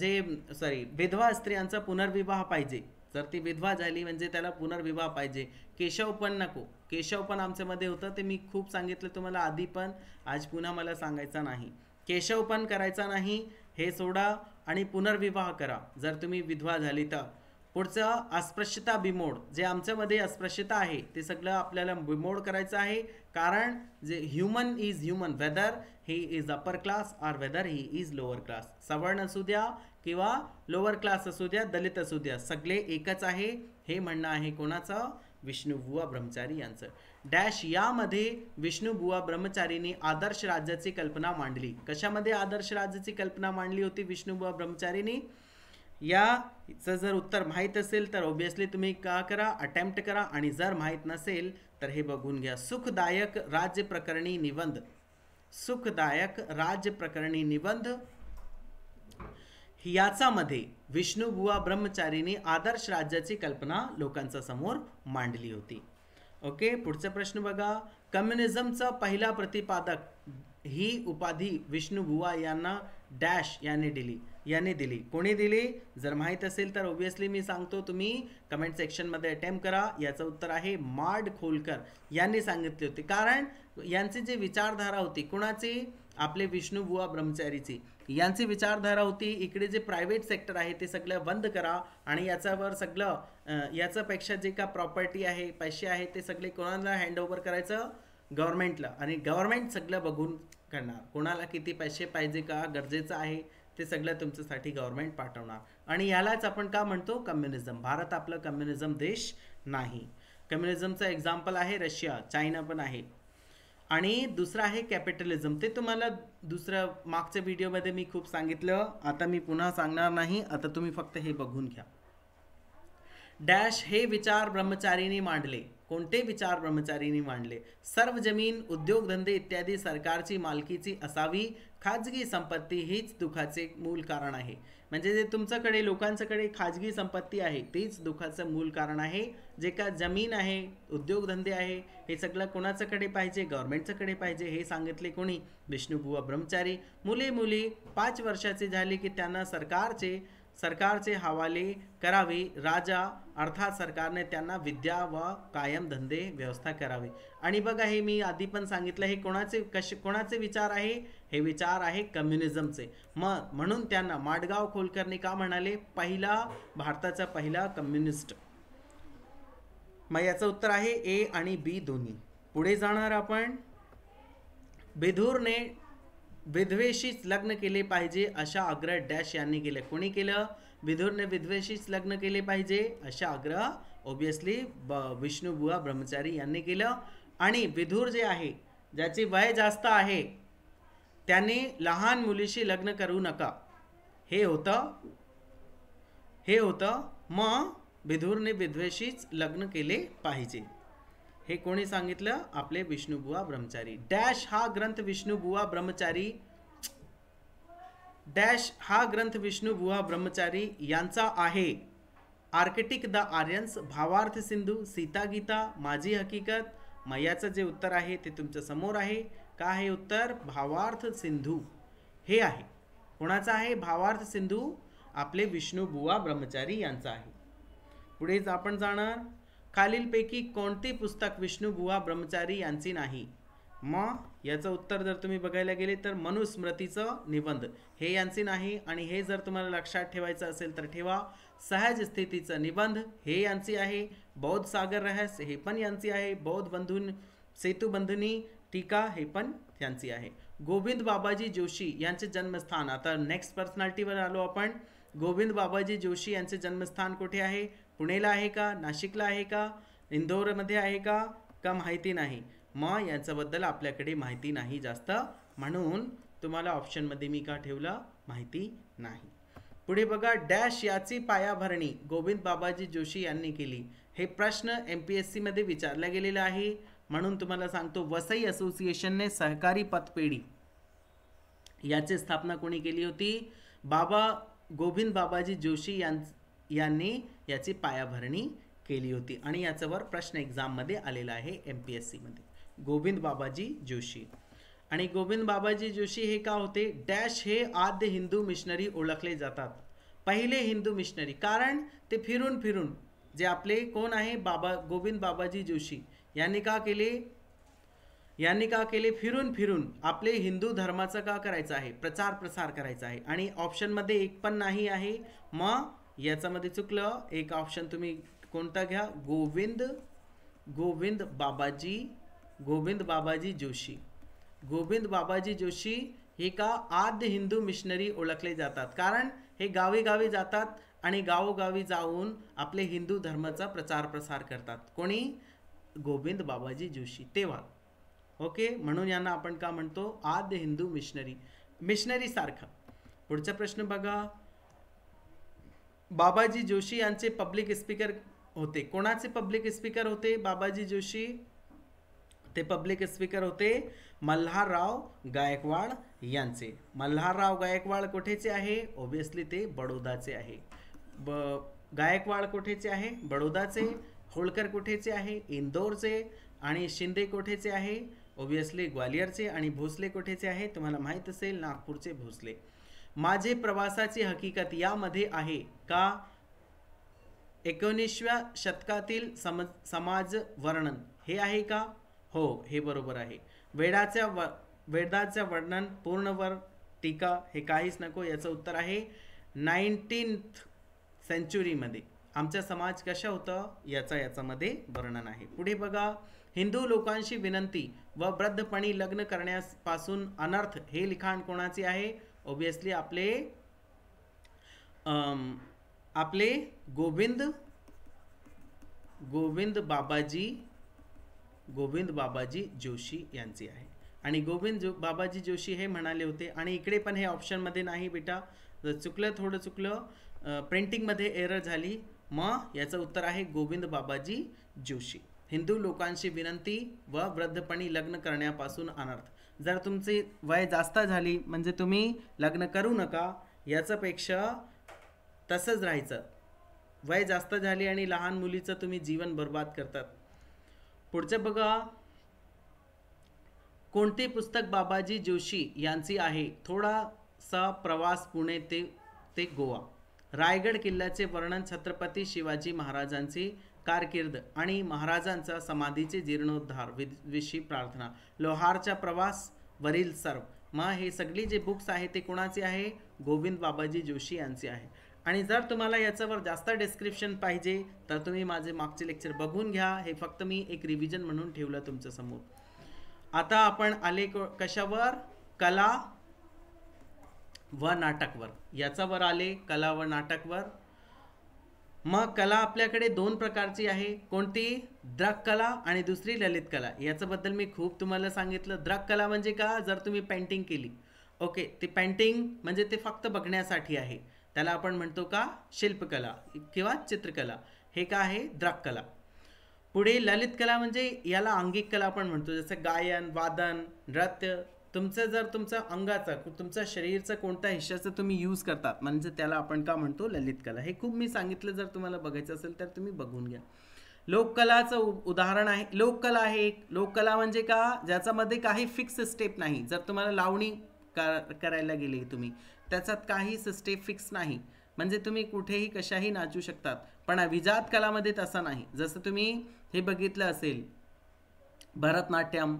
जे सॉरी विधवा स्त्रियांचा पुनर्विवाह पाहिजे जर ती विधवा झाली म्हणजे त्याला पुनर्विवाह पाहिजे केशव पण नको केशव पण आमच्यामध्ये होतं ते मी खूप सांगितलं तुम्हाला आधी पण आज पुन्हा मला सांगायचा नाही केशव पण करायचा नाही हे सोडा आणि पुनर्विवाह करा जर तुम्ही विधवा झाली तर पुढचं अस्पृश्यता बिमोड जे आमच्यामध्ये अस्पृश्यता आहे ते सगळं आपल्याला बिमोड करायचं आहे कारण जे human is human whether he is upper class or whether he is lower class सवर्ण असू द्या किंवा लोअर क्लास असू द्या दलित असू द्या सगळे एकच आहे हे म्हणणं आहे कोणाचं विष्णुबुवा ब्रह्मचारी यांचं डॅश यामध्ये विष्णुबुआ ब्रह्मचारीने आदर्श राज्याची कल्पना मांडली कशामध्ये आदर्श राज्याची कल्पना मांडली होती विष्णुबुआ ब्रह्मचारीने याचं जर उत्तर माहीत असेल तर ऑब्वियसली तुम्ही का करा अटेम्प्ट करा आणि जर माहीत नसेल तर हे बघून घ्या सुखदायक राज्य प्रकरणी निबंध सुखदायक राज्य प्रकरणी निबंध याचामध्ये विष्णुबुवा ब्रह्मचारीने आदर्श राज्याची कल्पना लोकांच्या समोर मांडली होती ओके पुढचा प्रश्न बघा कम्युनिझमचा पहिला प्रतिपादक ही उपाधी विष्णुबुवा यांना डॅश यांनी दिली याने दिली कोणी दिली जर माहीत असेल तर ओबियसली मी सांगतो तुम्ही कमेंट सेक्शनमध्ये अटेम्प करा याचं उत्तर आहे माड खोलकर यांनी सांगितले होते कारण यांची जी विचारधारा होती कुणाची आपले विष्णुबुवा ब्रह्मचारीची यांची विचारधारा होती इकडे जे प्रायव्हेट सेक्टर आहे ते सगळं बंद करा आणि याच्यावर सगळं याच्यापेक्षा जे का प्रॉपर्टी आहे पैसे आहे ते सगळे कोणाला हँडओव्हर करायचं गव्हर्मेंटला आणि गव्हर्मेंट सगळं बघून करणार कोणाला किती पैसे पाहिजे का गरजेचं आहे ते सगळं तुमच्यासाठी गव्हर्नमेंट पाठवणार आणि यालाच आपण का म्हणतो कम्युनिझम भारत आपलं कम्युनिझम देश नाही कम्युनिझमचं एक्झाम्पल आहे रशिया चायना पण आहे आणि दुसरं आहे कॅपिटलिझम ते तुम्हाला दुसरं मागच्या व्हिडिओमध्ये मी खूप सांगितलं आता मी पुन्हा सांगणार नाही आता तुम्ही फक्त हे बघून घ्या डॅश हे विचार ब्रह्मचारीनी मांडले कोणते विचार ब्रह्मचारीनी मांडले सर्व जमीन उद्योगधंदे इत्यादी सरकारची मालकीची असावी खाजगी संपत्ती हीच दुखाचे मूल कारण आहे म्हणजे जे तुमच्याकडे लोकांच्याकडे खाजगी संपत्ती आहे तीच दुखाचं मूल कारण आहे जे का जमीन आहे उद्योगधंदे आहे हे सगळं कोणाचंकडे पाहिजे गव्हर्नमेंटचंकडे पाहिजे हे सांगितले कोणी विष्णुबुवा ब्रह्मचारी मुले मुली पाच वर्षाचे झाले की त्यांना सरकारचे सरकारचे हवाले करावे राजा अर्थात सरकारने त्यांना विद्या व कायम धंदे व्यवस्था करावी आणि बघा हे मी आधी पण सांगितलं हे कोणाचे कश कोणाचे विचार आहे हे विचार आहे कम्युनिझमचे मग म्हणून त्यांना माडगाव खोलकरने का म्हणाले पहिला भारताचा पहिला कम्युनिस्ट मग याचं उत्तर आहे ए आणि बी दोन्ही पुढे जाणार आपण बेधूरने विधवेशीच लग्न केले पाहिजे अशा आग्रह डॅश यांनी केले कोणी केलं विधूरने विधवेशीच लग्न केले पाहिजे अशा आग्रह ओबियसली ब विष्णुबुवा ब्रह्मचारी यांनी केलं आणि विधूर जे आहे ज्याचे वय जास्त आहे त्यांनी लहान मुलीशी लग्न करू नका हे होतं हे होतं मग विधूरने विध्वेशीच लग्न केले पाहिजे हे कोणी सांगितलं आपले विष्णुबुवा ब्रह्मचारी डॅश हा ग्रंथ विष्णुबुवा ब्रह्मचारी डॅश हा ग्रंथ विष्णुबुवा ब्रह्मचारी यांचा आहे आर्किटिक द आर्यन्स भावार्थ सिंधू सीता गीता माझी हकीकत मयाचं जे उत्तर आहे ते तुमच्या समोर आहे का हे उत्तर भावार्थ सिंधू हे आहे कोणाचं आहे भावार्थ सिंधू आपले विष्णुबुवा ब्रह्मचारी यांचा आहे पुढेच आपण जाणार खालीलपैकी कोणती पुस्तक विष्णुबुवा ब्रह्मचारी यांची नाही म याचं उत्तर जर तुम्ही बघायला गेले तर मनुस्मृतीचं निबंध हे यांचे नाही आणि हे जर तुम्हाला लक्षात ठेवायचं असेल तर ठेवा सहज स्थितीचं निबंध हे यांचे आहे बौद्ध सागर रहस्य हे पण यांचे आहे बौद्ध बंधून सेतुबंधुनी टीका हे पण यांची आहे गोविंद बाबाजी जोशी यांचे जन्मस्थान आता नेक्स्ट पर्सनॅलिटीवर आलो आपण गोविंद बाबाजी जोशी यांचे जन्मस्थान कुठे आहे पुणेला आहे का नाशिकला आहे का इंदोरमध्ये आहे का का माहिती नाही मग याच्याबद्दल आपल्याकडे माहिती नाही जास्त म्हणून तुम्हाला ऑप्शनमध्ये मी का ठेवलं माहिती नाही पुढे बघा डॅश याची पायाभरणी गोविंद बाबाजी जोशी यांनी केली हे प्रश्न एम पी एस सीमध्ये विचारला गेलेला आहे म्हणून तुम्हाला सांगतो वसई असोसिएशनने सहकारी पतपेढी याची स्थापना कोणी केली होती बाबा गोविंद बाबाजी जोशी यां यांनी याची पायाभरणी केली होती आणि याच्यावर प्रश्न एक्झाममध्ये आलेला आहे एम पी एस सीमध्ये गोविंद बाबाजी जोशी आणि गोविंद बाबाजी जोशी हे का होते डॅश हे आद्य हिंदू मिशनरी ओळखले जातात पहिले हिंदू मिशनरी कारण ते फिरून फिरून जे आपले कोण आहे बाबा गोविंद बाबाजी जोशी यांनी का केले यांनी का केले फिरून फिरून आपले हिंदू धर्माचं का करायचं आहे प्रचार प्रसार करायचा आहे आणि ऑप्शनमध्ये एक पण नाही आहे मग याच्यामध्ये चुकलं एक ऑप्शन तुम्ही कोणता घ्या गोविंद गोविंद बाबाजी गोविंद बाबाजी जोशी गोविंद बाबाजी जोशी हे का आद्य हिंदू मिशनरी ओळखले जातात कारण हे गावी जातात आणि गावोगावी जाऊन आपले हिंदू धर्माचा प्रचार प्रसार करतात कोणी गोविंद बाबाजी जोशी तेव्हा ओके म्हणून यांना आपण का म्हणतो आद्य हिंदू मिशनरी मिशनरीसारखं पुढचा प्रश्न बघा बाबाजी जोशी यांचे पब्लिक स्पीकर होते कोणाचे पब्लिक स्पीकर होते बाबाजी जोशी ते पब्लिक स्पीकर होते मल्हारराव गायकवाड यांचे मल्हारराव गायकवाड कुठेचे आहे ओबियसली ते बडोदाचे आहे ब गायकवाड कुठेचे आहे बडोदाचे होळकर कुठेचे आहे इंदोरचे आणि शिंदे कुठेचे आहे ओबियसली ग्वालियरचे आणि भोसले कुठेचे आहे तुम्हाला माहीत असेल नागपूरचे भोसले माझे प्रवासाची हकीकत यामध्ये आहे का एकोणीसव्या शतकातील सम समाज वर्णन हे आहे का हो हे बरोबर आहे वेडाच्या व वेदाचं वर्णन पूर्णवर टीका हे काहीच नको याचं उत्तर आहे नाईन्टीन्थ सेंचुरीमध्ये आमचा समाज कशा होतं याचा याच्यामध्ये वर्णन आहे पुढे बघा हिंदू लोकांशी विनंती व वृद्धपणी लग्न करण्यापासून अनर्थ हे लिखाण कोणाचे आहे ओबियसली आपले आपले गोविंद गोविंद बाबाजी गोविंद बाबाजी जोशी यांचे आहे आणि गोविंद जो बाबाजी जोशी हे म्हणाले होते आणि इकडे पण हे ऑप्शनमध्ये नाही बेटा जर चुकलं थोडं चुकलं प्रिंटिंगमध्ये एरर झाली मग याचं उत्तर आहे गोविंद बाबाजी जोशी हिंदू लोकांशी विनंती व वृद्धपणी लग्न करण्यापासून अनर्थ जर तुमचे वय जास्त झाली म्हणजे तुम्ही लग्न करू नका याच्यापेक्षा तसंच राहायचं वय जास्त झाली आणि लहान मुलीचं तुम्ही जीवन बर्बाद करतात पुढचं बघा कोणते पुस्तक बाबाजी जोशी यांची आहे थोडासा प्रवास पुणे ते ते गोवा रायगड किल्ल्याचे वर्णन छत्रपती शिवाजी महाराजांची कारकीर्द आणि महाराजांचा समाधीचे जीर्णोद्धार विषयी प्रार्थना लोहारच्या प्रवास वरील सर्व मग हे सगळी जे बुक्स आहे ते कोणाचे आहे गोविंद बाबाजी जोशी यांचे आहे आणि जर तुम्हाला याच्यावर जास्त डिस्क्रिप्शन पाहिजे तर तुम्ही माझे मागचे लेक्चर बघून घ्या हे फक्त मी एक रिव्हिजन म्हणून ठेवलं तुमच्यासमोर आता आपण आले कशावर कला व नाटकवर याच्यावर आले कला व नाटकवर मग कला आपल्याकडे दोन प्रकारची आहे कोणती द्राक कला आणि दुसरी ललित कला याच्याबद्दल मी खूप तुम्हाला सांगितलं द्राक कला म्हणजे का जर तुम्ही पेंटिंग केली ओके ती पेंटिंग म्हणजे ते फक्त बघण्यासाठी आहे त्याला आपण म्हणतो का शिल्पकला किंवा चित्रकला हे का आहे द्रक कला पुढे ललित कला म्हणजे याला अंगिक कला आपण म्हणतो जसं गायन वादन नृत्य तुमचं जर तुमचा अंगाचा तुमचा शरीरचा कोणत्या हिश्शाचा तुम्ही यूज करतात म्हणजे त्याला आपण का म्हणतो ललित कला हे खूप मी सांगितलं जर तुम्हाला बघायचं असेल तर तुम्ही बघून घ्या लोककलाचं उदाहरण आहे लोककला आहे एक लोककला म्हणजे का ज्याच्यामध्ये काही फिक्स स्टेप नाही जर तुम्हाला लावणी करायला गेले तुम्ही त्याच्यात काही स्टेप फिक्स नाही म्हणजे तुम्ही कुठेही कशाही नाचू शकतात पण विजात कलामध्ये तसा नाही जसं तुम्ही हे बघितलं असेल भरतनाट्यम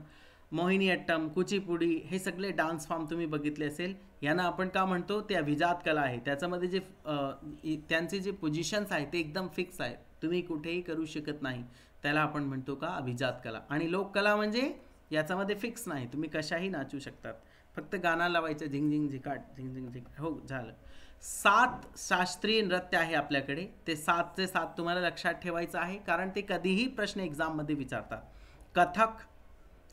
मोहिनीअट्टम कुचीपुडी हे सगळे डान्स फॉर्म तुम्ही बघितले असेल यांना आपण का म्हणतो ते अभिजात कला आहे त्याच्यामध्ये जे त्यांचे जे पोझिशन्स आहेत ते एकदम फिक्स आहेत तुम्ही कुठेही करू शकत नाही त्याला आपण म्हणतो का अभिजात कला आणि लोककला म्हणजे याच्यामध्ये फिक्स नाही तुम्ही कशाही नाचू शकतात फक्त गाणं लावायचं झिंग झिंग झिकाट झिंग झिंग झिक हो झालं सात शास्त्रीय नृत्य आहे आपल्याकडे ते सातचे सात तुम्हाला लक्षात ठेवायचं आहे कारण ते कधीही प्रश्न एक्झाममध्ये विचारतात कथक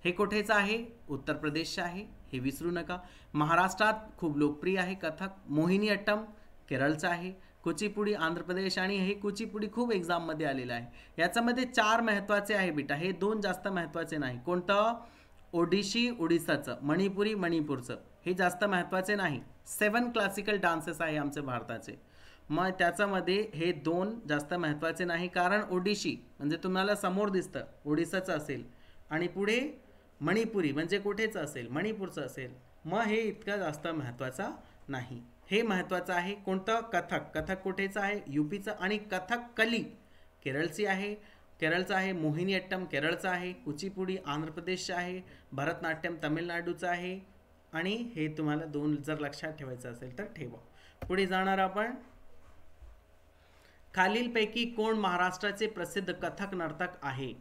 हे कुठेचं आहे उत्तर प्रदेशचं आहे हे विसरू नका महाराष्ट्रात खूप लोकप्रिय आहे कथक मोहिनी अट्टम केरळचं आहे कुचीपुडी आंध्र प्रदेश आणि हे कुचीपुडी खूप एक्झाममध्ये आलेलं आहे याच्यामध्ये चार महत्त्वाचे आहे बेटा हे दोन जास्त महत्त्वाचे नाही कोणतं ओडिशी ओडिसाचं मणिपुरी मणिपूरचं हे जास्त महत्त्वाचे नाही सेवन क्लासिकल डान्सेस आहे आमचे भारताचे मग त्याच्यामध्ये हे दोन जास्त महत्त्वाचे नाही कारण ओडिशी म्हणजे तुम्हाला समोर दिसतं ओडिसाचं असेल आणि पुढे मणिपुरी म्हणजे कुठेचं असेल मणिपूरचं असेल मग हे इतकं जास्त महत्त्वाचा नाही हे महत्त्वाचं आहे कोणतं कथक कथक कुठेचं आहे यूपीचं आणि कथक कली केरळची आहे केरळचं आहे मोहिनीअट्टम केरळचं आहे कुचीपुडी आंध्र प्रदेशचं आहे भरतनाट्यम तमिळनाडूचं आहे आणि हे तुम्हाला दोन जर लक्षात ठेवायचं असेल तर ठेवा पुढे जाणार आपण खालीलपैकी कोण महाराष्ट्राचे प्रसिद्ध कथक नर्तक आहे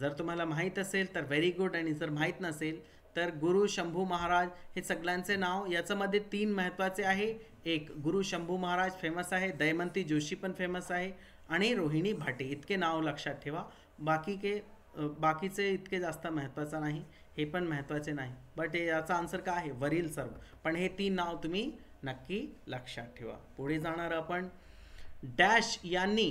जर तुम्हाला माहीत असेल तर व्हेरी गुड आणि जर माहीत नसेल तर गुरु शंभू महाराज हे सगळ्यांचे नाव याच्यामध्ये तीन महत्त्वाचे आहे एक गुरु शंभू महाराज फेमस आहे दयमंती जोशी पण फेमस आहे आणि रोहिणी भाटे इतके नाव लक्षात ठेवा बाकी के बाकीचे इतके जास्त महत्त्वाचं नाही हे पण महत्त्वाचे नाही बट याचा आन्सर काय आहे वरील सर्व पण हे तीन नाव तुम्ही नक्की लक्षात ठेवा पुढे जाणार आपण डॅश यांनी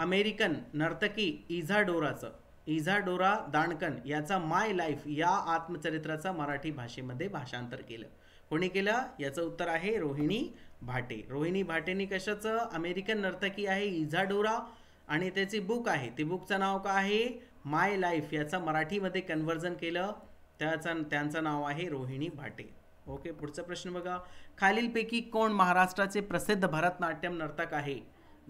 अमेरिकन नर्तकी इझाडोराचं इझाडोरा दाणकन याचा माय लाईफ या आत्मचरित्राचा मराठी भाषेमध्ये भाषांतर केलं कोणी केलं याचं उत्तर आहे रोहिणी भाटे रोहिणी भाटेनी कशाचं अमेरिकन नर्तकी आहे इझाडोरा आणि त्याची बुक आहे ती बुकचं नाव का आहे माय लाईफ याचं मराठीमध्ये कन्वर्जन केलं त्याचं त्यांचं नाव आहे रोहिणी भाटे ओके पुढचा प्रश्न बघा खालीलपैकी कोण महाराष्ट्राचे प्रसिद्ध भरतनाट्यम नर्तक आहे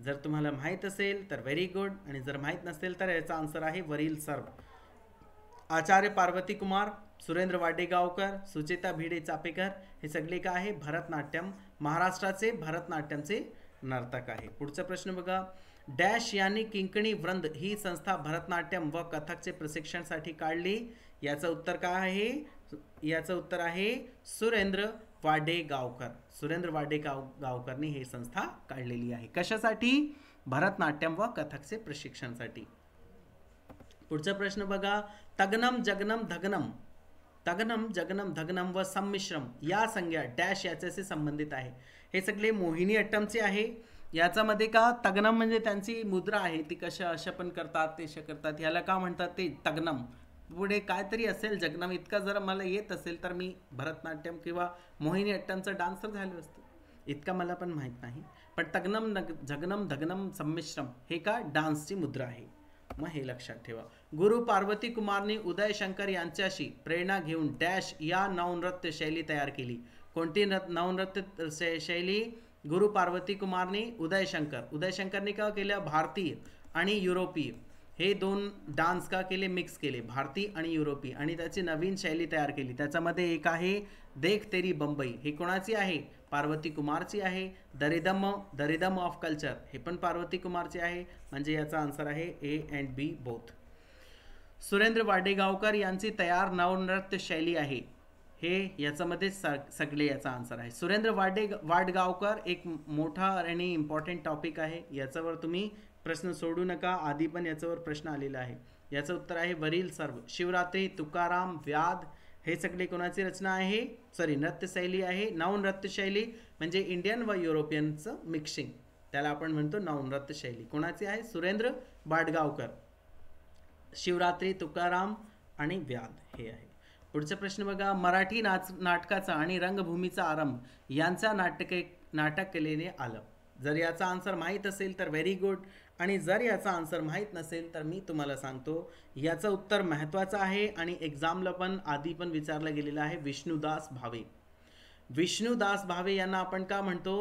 जर तुम्हाला माहीत असेल तर व्हेरी गुड आणि जर माहीत नसेल तर याचा आन्सर आहे वरील सर्व आचार्य पार्वती कुमार सुरेंद्र वाडेगावकर सुचेता भिडे चापेकर हे सगळे काय आहे भरतनाट्यम महाराष्ट्राचे भरतनाट्यमचे नर्तक आहे पुढचा प्रश्न बघा डॅश यांनी किंकणी वृंद ही संस्था भरतनाट्यम व कथकचे प्रशिक्षणसाठी काढली याचं उत्तर काय आहे याचं उत्तर आहे सुरेंद्र वाडे गावकर सुरेंद्र वाडे गाव गावकरने हे संस्था काढलेली आहे कशासाठी भरतनाट्यम व कथकचे प्रशिक्षणसाठी पुढचा प्रश्न बघा तगनम जगनम धगनम तगनम जगनम धगनम व संमिश्रम या संज्ञा डॅश याच्याशी संबंधित आहे हे सगळे मोहिनी अट्टमचे आहे याच्यामध्ये का तगनम म्हणजे त्यांची मुद्रा आहे ती कशा अशा पण करतात ते करतात याला का म्हणतात ते तगनम पुढे काहीतरी असेल जगनाम इतका जर मला येत असेल तर मी भरतनाट्यम किंवा मोहिनी अट्टमचं डान्सर झालो असतो इतका मला पण माहीत नाही पण तग्नम नग जगनम धग्नम संमिश्रम हे का डान्सची मुद्रा आहे मग हे लक्षात ठेवा गुरु पार्वती कुमारनी उदय शंकर यांच्याशी प्रेरणा घेऊन डॅश या नवनृत्य शैली तयार केली कोणती नृत नवनृत्य शैली गुरु पार्वती कुमारनी उदय उदयशंकरनी का केल्या भारतीय आणि युरोपीय हे दोन डान्स का केले मिक्स केले भारतीय आणि युरोपी आणि त्याची नवीन शैली तयार केली त्याच्यामध्ये एक आहे देख तेरी बंबई हे कोणाची आहे पार्वती कुमारची आहे दरिदम दरिदम ऑफ कल्चर हे पण पार्वती कुमारचे आहे म्हणजे याचा आन्सर आहे A and B both Surendra Wadegaonkar यांची तयार नवनृत्य शैली आहे हे याच्यामध्ये स सगळे याचा आन्सर आहे सुरेंद्र वाडे वाडगावकर एक मोठा आणि इम्पॉर्टंट टॉपिक आहे याच्यावर तुम्ही प्रश्न सोडू नका आधी पण याच्यावर प्रश्न आलेला आहे याचं उत्तर आहे वरील सर्व शिवरात्री तुकाराम व्याध हे सगळे कोणाची रचना आहे सॉरी नृत्यशैली आहे नवनृत्यशैली म्हणजे इंडियन व युरोपियनचं मिक्सिंग त्याला आपण म्हणतो नवनृत्यशैली कोणाची आहे सुरेंद्र बाडगावकर शिवरात्री तुकाराम आणि व्याध हे आहे पुढचा प्रश्न बघा मराठी नाच नाटकाचा आणि रंगभूमीचा आरंभ यांचा नाटके नाटक केलेने आलं जर याचा आन्सर माहीत असेल तर व्हेरी गुड आणि जर याचा आन्सर माहीत नसेल तर मी तुम्हाला सांगतो याचं उत्तर महत्त्वाचं आहे आणि एक्झामला पण आधी पण विचारलं गेलेलं आहे विष्णुदास भावे विष्णुदास भावे यांना आपण का म्हणतो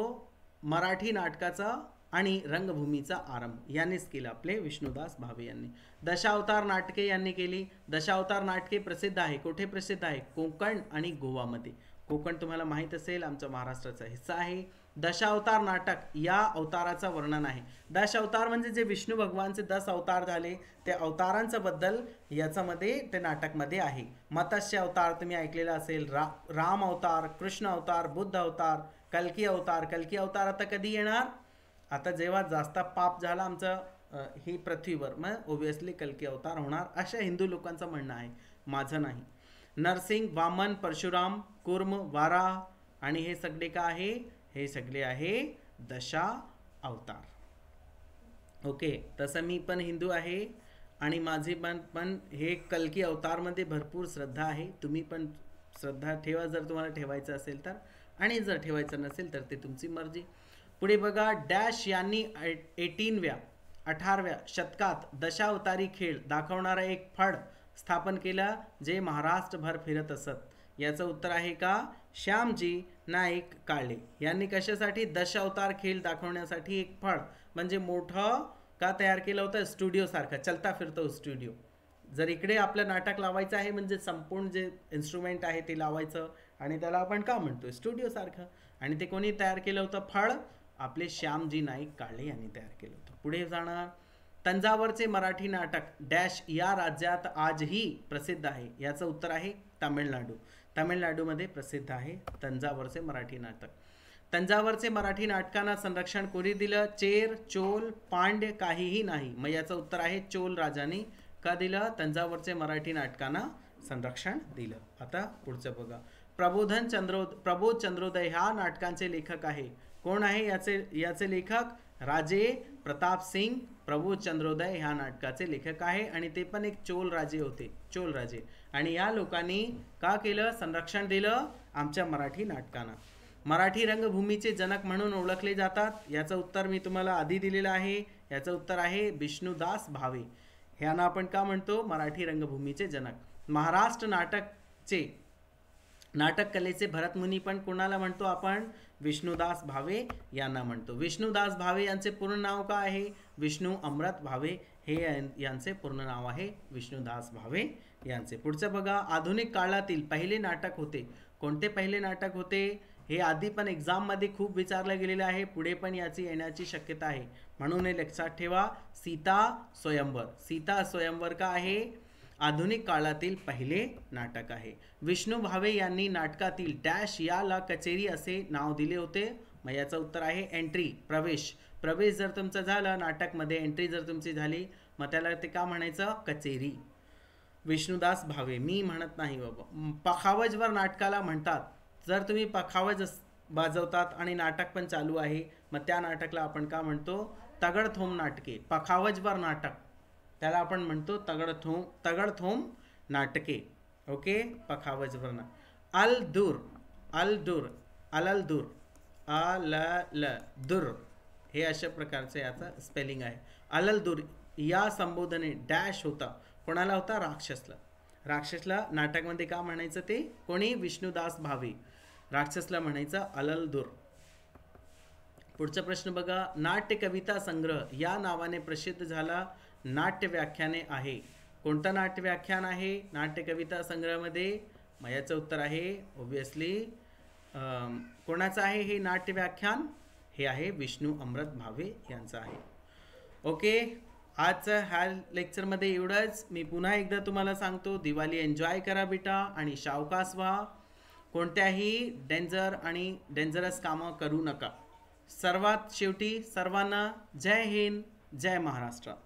मराठी नाटकाचा आणि रंगभूमीचा आरंभ यांनीच केला आपले विष्णुदास भावे यांनी दशावतार नाटके यांनी केली दशावतार नाटके प्रसिद्ध आहे कुठे प्रसिद्ध आहे कोकण आणि गोवामध्ये कोकण तुम्हाला माहीत असेल आमचा महाराष्ट्राचा हिस्सा आहे दशावतार नाटक या अवताराचं वर्णन आहे दश अवतार म्हणजे जे विष्णू भगवानचे दस अवतार झाले ते अवतारांचं बद्दल याच्यामध्ये ते नाटकमध्ये आहे मत्स्य अवतार तुम्ही ऐकलेला असेल रा राम अवतार कृष्ण अवतार बुद्ध अवतार कल्की अवतार कल्की अवतार आता कधी येणार आता जेव्हा जास्त पाप झाला आमचं ही पृथ्वीवर मग ओबियसली कल्की अवतार होणार अशा हिंदू लोकांचं म्हणणं आहे माझं नाही नरसिंग वामन परशुराम कुर्म वारा आणि हे सगळे का आहे हे सगळे आहे दशा अवतार ओके तसं मी पण हिंदू आहे आणि माझे पण पण हे कलकी अवतारमध्ये भरपूर श्रद्धा आहे तुम्ही पण श्रद्धा ठेवा जर तुम्हाला ठेवायचं असेल तर आणि जर ठेवायचं नसेल तर ते तुमची मर्जी पुढे बघा डॅश यांनी एटीनव्या अठारव्या शतकात दशावतारी खेळ दाखवणारा एक फड स्थापन केलं जे महाराष्ट्रभर फिरत असत याचं उत्तर आहे का श्यामजी नाईक काळे यांनी कशासाठी दशावतार खेळ दाखवण्यासाठी एक फळ म्हणजे मोठं का तयार केलं होतं स्टुडिओसारखं चलता फिरतो स्टुडिओ जर इकडे आपलं नाटक लावायचं आहे म्हणजे संपूर्ण जे इन्स्ट्रुमेंट आहे ते लावायचं आणि त्याला आपण का म्हणतो स्टुडिओसारखं आणि ते कोणी तयार केलं होतं फळ आपले श्यामजी नाईक काळे यांनी तयार केलं होतं पुढे जाणार तंजावरचे मराठी नाटक डॅश या राज्यात आजही प्रसिद्ध आहे याचं उत्तर आहे तामिळनाडू तमिळनाडूमध्ये प्रसिद्ध आहे तंजावरचे मराठी नाटक तंजावरचे मराठी नाटकांना संरक्षण कोणी दिलं चेर चोल पांड्य काहीही नाही मग याचं उत्तर आहे चोल राजाने का दिलं तंजावरचे मराठी नाटकांना संरक्षण दिलं आता पुढचं बघा प्रबोधन चंद्रो प्रबोध चंद्रोदय ह्या नाटकांचे लेखक आहे कोण आहे याचे याचे लेखक राजे प्रताप सिंग प्रभू चंद्रोदय ह्या नाटकाचे लेखक आहे आणि ते पण एक चोल राजे होते चोल राजे आणि या लोकांनी का केलं संरक्षण दिलं आमच्या मराठी नाटकांना मराठी रंगभूमीचे जनक म्हणून ओळखले जातात याचं उत्तर मी तुम्हाला आधी दिलेलं आहे याचं उत्तर आहे विष्णुदास भावे ह्यांना आपण का म्हणतो मराठी रंगभूमीचे जनक महाराष्ट्र नाटकचे नाटक कलेचे भरतमुनी पण कोणाला म्हणतो आपण विष्णुदास भावे यांना म्हणतो विष्णुदास भावे यांचे पूर्ण नाव का आहे विष्णू अमृत भावे हे यांचे पूर्ण नाव आहे विष्णुदास भावे यांचे पुढचं बघा आधुनिक काळातील पहिले नाटक होते कोणते पहिले नाटक होते हे आधी पण एक्झाममध्ये खूप विचारलं गेलेलं आहे पुढे पण याची येण्याची शक्यता आहे म्हणून हे लक्षात ठेवा सीता स्वयंवर सीता स्वयंवर का आहे आधुनिक काळातील पहिले नाटक आहे विष्णू भावे यांनी नाटकातील डॅश याला कचेरी असे नाव दिले होते मग याचं उत्तर आहे एंट्री प्रवेश प्रवेश जर तुमचा झाला नाटकमध्ये एंट्री जर तुमची झाली मग त्याला ते का म्हणायचं कचेरी विष्णुदास भावे मी म्हणत नाही बाबा पखावजवर नाटकाला म्हणतात जर तुम्ही पखावज बाजवतात आणि नाटक पण चालू आहे मग त्या नाटकला आपण का म्हणतो तगडथोम नाटके पखावजवर नाटक त्याला आपण म्हणतो तगडथोम तगडथोम नाटके ओके पखावज वर्ण अल दूर अल दूर अलल दूर अल ल ल दूर हे अशा प्रकारचं याचं स्पेलिंग आहे अलल दूर या संबोधने डॅश होता कोणाला होता राक्षसला राक्षसला नाटकमध्ये का म्हणायचं ते कोणी विष्णुदास भावे राक्षसला म्हणायचं अलल दूर पुढचा प्रश्न बघा नाट्य कविता संग्रह या नावाने प्रसिद्ध झाला नाट्य व्याख्याने आहे कोणतं नाट्य व्याख्यान आहे नाट्य कविता संग्रहामध्ये मयाचं उत्तर आहे ओब्वियसली कोणाचं आहे हे नाट्य व्याख्यान हे आहे विष्णू अमृत भावे यांचं आहे ओके आजचं ह्या लेक्चरमध्ये एवढंच मी पुन्हा एकदा तुम्हाला सांगतो दिवाळी एन्जॉय करा बेटा आणि शावकास व्हा कोणत्याही डेंजर आणि डेंजरस कामं करू नका सर्वात शेवटी सर्वांना जय हिंद जय महाराष्ट्र